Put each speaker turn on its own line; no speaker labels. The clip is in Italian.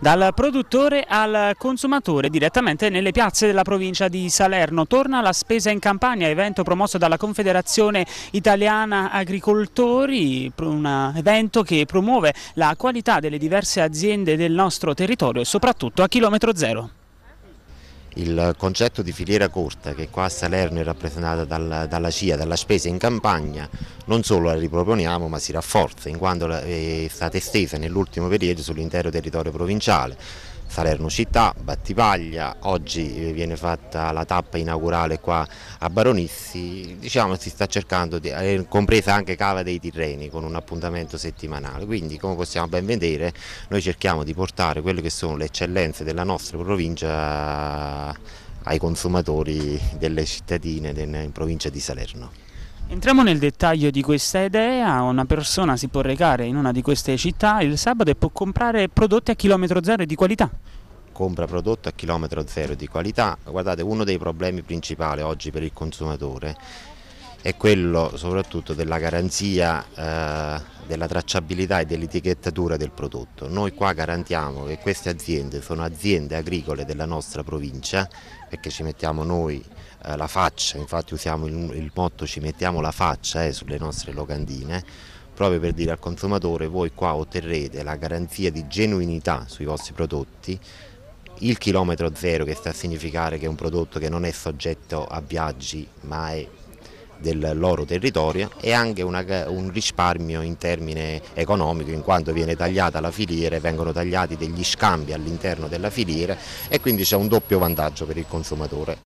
Dal produttore al consumatore, direttamente nelle piazze della provincia di Salerno. Torna la spesa in campagna, evento promosso dalla Confederazione Italiana Agricoltori, un evento che promuove la qualità delle diverse aziende del nostro territorio e soprattutto a chilometro zero.
Il concetto di filiera corta che qua a Salerno è rappresentata dalla, dalla CIA, dalla spesa in campagna, non solo la riproponiamo ma si rafforza in quanto è eh, stata estesa nell'ultimo periodo sull'intero territorio provinciale. Salerno città, Battipaglia, oggi eh, viene fatta la tappa inaugurale qua a Baronissi, diciamo si sta cercando, di, eh, compresa anche Cava dei Tirreni con un appuntamento settimanale, quindi come possiamo ben vedere noi cerchiamo di portare quelle che sono le eccellenze della nostra provincia ai consumatori delle cittadine in provincia di Salerno.
Entriamo nel dettaglio di questa idea, una persona si può recare in una di queste città il sabato e può comprare prodotti a chilometro zero di qualità.
Compra prodotti a chilometro zero di qualità, guardate uno dei problemi principali oggi per il consumatore è quello soprattutto della garanzia eh, della tracciabilità e dell'etichettatura del prodotto. Noi qua garantiamo che queste aziende sono aziende agricole della nostra provincia perché ci mettiamo noi eh, la faccia, infatti usiamo il, il, motto ci mettiamo la faccia eh, sulle nostre locandine proprio per dire al consumatore voi qua otterrete la garanzia di genuinità sui vostri prodotti il chilometro zero che sta a significare che è un prodotto che non è soggetto a viaggi ma è del loro territorio e anche una, un risparmio in termini economici in quanto viene tagliata la filiera, vengono tagliati degli scambi all'interno della filiera e quindi c'è un doppio vantaggio per il consumatore.